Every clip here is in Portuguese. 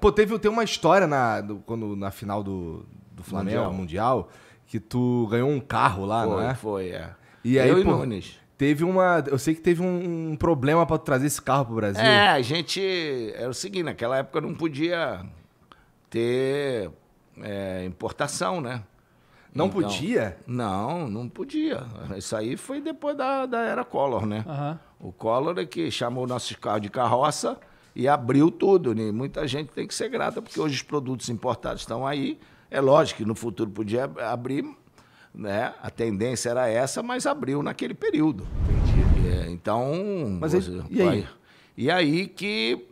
Pô, teve, tem uma história na, do, quando, na final do, do Flamengo Mundial. Mundial. que tu ganhou um carro lá, foi, não é? Foi, é. E aí, Eu e Nunes. Teve uma. Eu sei que teve um, problema problema para trazer esse carro pro Brasil. É, a gente. Era é o seguinte, naquela época não podia ter é, importação, né? Não então, podia? Não, não podia. Isso aí foi depois da, da era Collor, né? Uhum. O Collor é que chamou nossos carros de carroça e abriu tudo. Né? Muita gente tem que ser grata, porque hoje os produtos importados estão aí. É lógico que no futuro podia abrir, né? a tendência era essa, mas abriu naquele período. Entendi. É, então. Mas você, e, aí? e aí que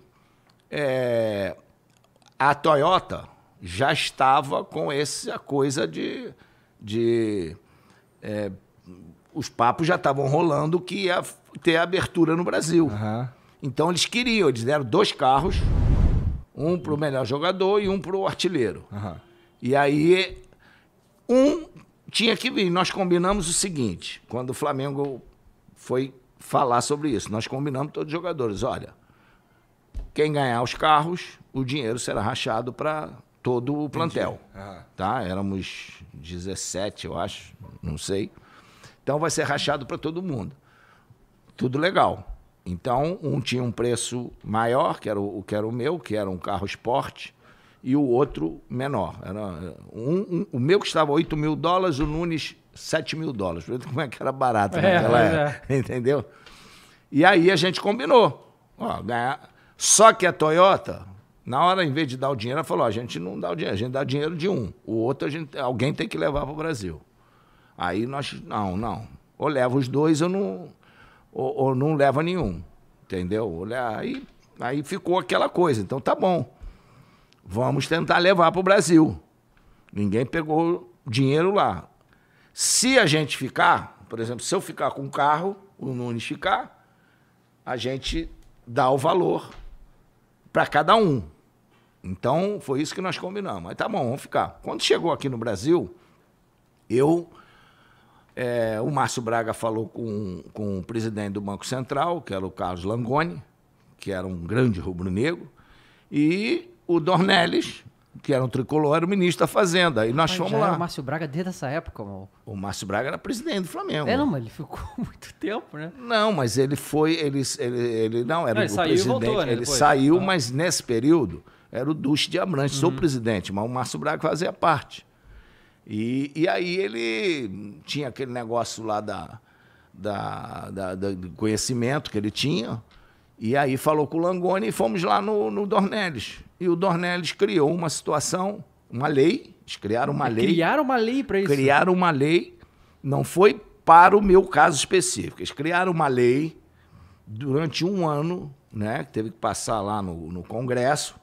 é, a Toyota já estava com essa coisa de. de é, os papos já estavam rolando que ia ter abertura no Brasil. Uhum. Então eles queriam, eles deram dois carros, um para o melhor jogador e um para o artilheiro. Uhum. E aí, um tinha que vir. Nós combinamos o seguinte, quando o Flamengo foi falar sobre isso, nós combinamos todos os jogadores, olha, quem ganhar os carros, o dinheiro será rachado para todo o plantel. Uhum. Tá? Éramos 17, eu acho, não sei. Então vai ser rachado para todo mundo. Tudo legal. Então, um tinha um preço maior, que era o, que era o meu, que era um carro esporte, e o outro menor. Era eh, um, um o meu custava 8 mil dólares, o Nunes 7 mil dólares. Como é que era barato é, naquela é. época, entendeu? E aí a gente combinou. Ó, ganhar. Só que a Toyota, na hora, em vez de dar o dinheiro, ela falou: a gente não dá o dinheiro, a gente dá dinheiro de um. O outro, a gente, alguém tem que levar para o Brasil. Aí nós, não, não. Ou leva os dois, eu não ou, ou não leva nenhum. Entendeu? Aí, aí ficou aquela coisa. Então tá bom. Vamos tentar levar para o Brasil. Ninguém pegou dinheiro lá. Se a gente ficar, por exemplo, se eu ficar com o carro, o Nunes ficar, a gente dá o valor para cada um. Então, foi isso que nós combinamos. Aí tá bom, vamos ficar. Quando chegou aqui no Brasil, eu é, o Márcio Braga falou com, com o presidente do Banco Central, que era o Carlos Langoni, que era um grande rubro-negro, e o Dornelles, que era um tricolor, era o ministro da Fazenda. E nós mas fomos é lá. o Márcio Braga desde essa época, mal. O Márcio Braga era presidente do Flamengo. É, não, mas ele ficou muito tempo, né? Não, mas ele foi. Ele, ele, ele não, era não, ele o presidente. Voltou, né, ele saiu, ah. mas nesse período era o Duche de Abrantes, uhum. sou presidente, mas o Márcio Braga fazia parte. E, e aí ele tinha aquele negócio lá da, da, da, da do conhecimento que ele tinha. E aí falou com o Langoni e fomos lá no, no Dornelles. E o Dornelles criou uma situação, uma lei. Eles criaram uma é, lei. Criaram uma lei para isso. Criaram uma lei. Não foi para o meu caso específico. Eles criaram uma lei durante um ano, né, que teve que passar lá no, no Congresso,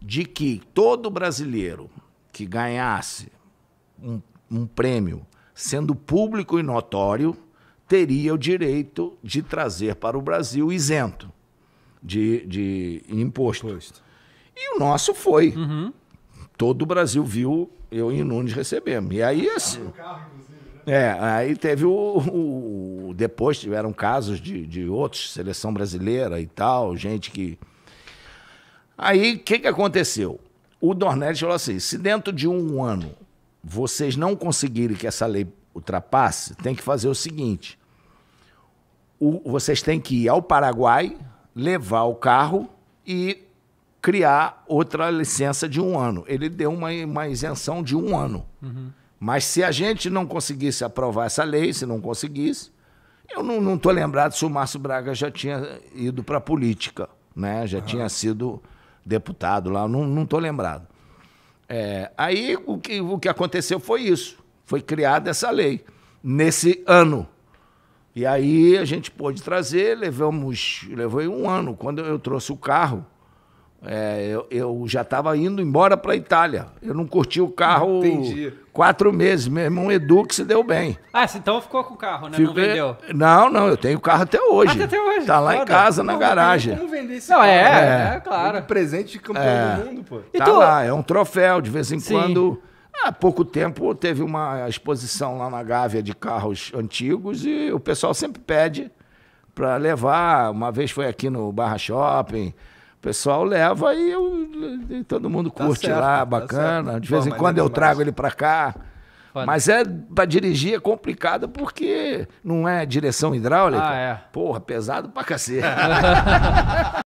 de que todo brasileiro que ganhasse um, um prêmio sendo público e notório, teria o direito de trazer para o Brasil isento de, de imposto. imposto. E o nosso foi. Uhum. Todo o Brasil viu eu e Nunes recebemos. E aí assim. Né? É, aí teve o, o, Depois tiveram casos de, de outros, seleção brasileira e tal, gente que. Aí o que, que aconteceu? O Dornelles falou assim: se dentro de um ano vocês não conseguirem que essa lei ultrapasse, tem que fazer o seguinte: o, vocês têm que ir ao Paraguai, levar o carro e criar outra licença de um ano. Ele deu uma, uma isenção de um ano. Uhum. Mas se a gente não conseguisse aprovar essa lei, se não conseguisse, eu não estou lembrado se o Márcio Braga já tinha ido para a política, né? já uhum. tinha sido deputado lá, não estou lembrado. É, aí o que, o que aconteceu foi isso. Foi criada essa lei nesse ano. E aí a gente pôde trazer, levamos, levei um ano. Quando eu trouxe o carro, é, eu, eu, já estava indo embora para a Itália. Eu não curti o carro Entendi. quatro meses. Meu irmão Edu que se deu bem. Ah, então ficou com o carro, né? Não vendeu? Não, não, eu tenho o carro até hoje. até hoje. Tá lá Foda. em casa, na não, garagem. Como vender esse não, é, carro? É, é, é claro. Um presente de campeão é. do mundo, pô. tá tu... lá, é um troféu. De vez em Sim. quando. Há pouco tempo teve uma exposição lá na Gávea de carros antigos e o pessoal sempre pede para levar. Uma vez foi aqui no Barra Shopping. O pessoal leva e, eu, e todo mundo tá curte tá certo, lá, tá bacana. Tá de vez em quando é eu trago ele para cá. Foda. Mas é para dirigir é complicado porque não é direção hidráulica. Ah, é. Porra, pesado pra cacete.